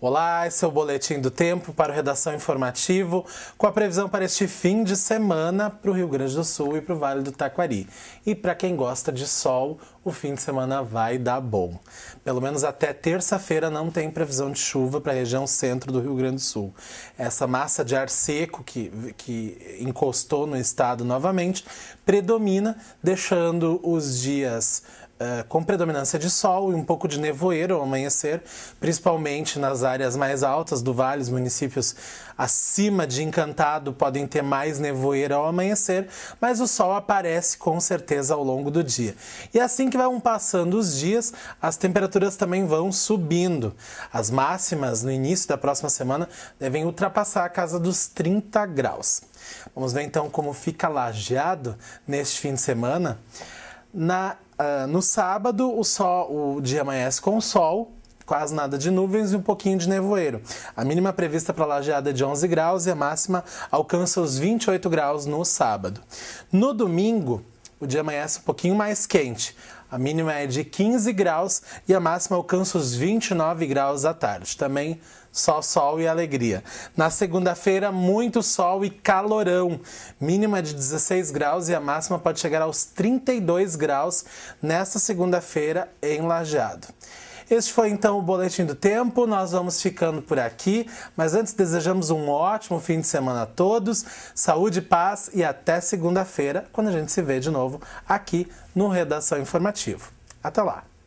Olá, esse é o Boletim do Tempo para o Redação Informativo, com a previsão para este fim de semana para o Rio Grande do Sul e para o Vale do Taquari. E para quem gosta de sol, o fim de semana vai dar bom. Pelo menos até terça-feira não tem previsão de chuva para a região centro do Rio Grande do Sul. Essa massa de ar seco que, que encostou no estado novamente predomina, deixando os dias Uh, com predominância de sol e um pouco de nevoeiro ao amanhecer, principalmente nas áreas mais altas do vale, os municípios acima de Encantado podem ter mais nevoeiro ao amanhecer, mas o sol aparece com certeza ao longo do dia. E assim que vão passando os dias, as temperaturas também vão subindo. As máximas no início da próxima semana devem ultrapassar a casa dos 30 graus. Vamos ver então como fica lajeado neste fim de semana. Na, uh, no sábado, o, sol, o dia amanhece com sol, quase nada de nuvens e um pouquinho de nevoeiro. A mínima prevista para Lajeada é de 11 graus e a máxima alcança os 28 graus no sábado. No domingo, o dia amanhece um pouquinho mais quente. A mínima é de 15 graus e a máxima alcança os 29 graus à tarde. Também só sol e alegria. Na segunda-feira, muito sol e calorão. Mínima de 16 graus e a máxima pode chegar aos 32 graus nesta segunda-feira em Lajeado. Este foi então o Boletim do Tempo, nós vamos ficando por aqui, mas antes desejamos um ótimo fim de semana a todos, saúde, paz e até segunda-feira, quando a gente se vê de novo aqui no Redação Informativo. Até lá!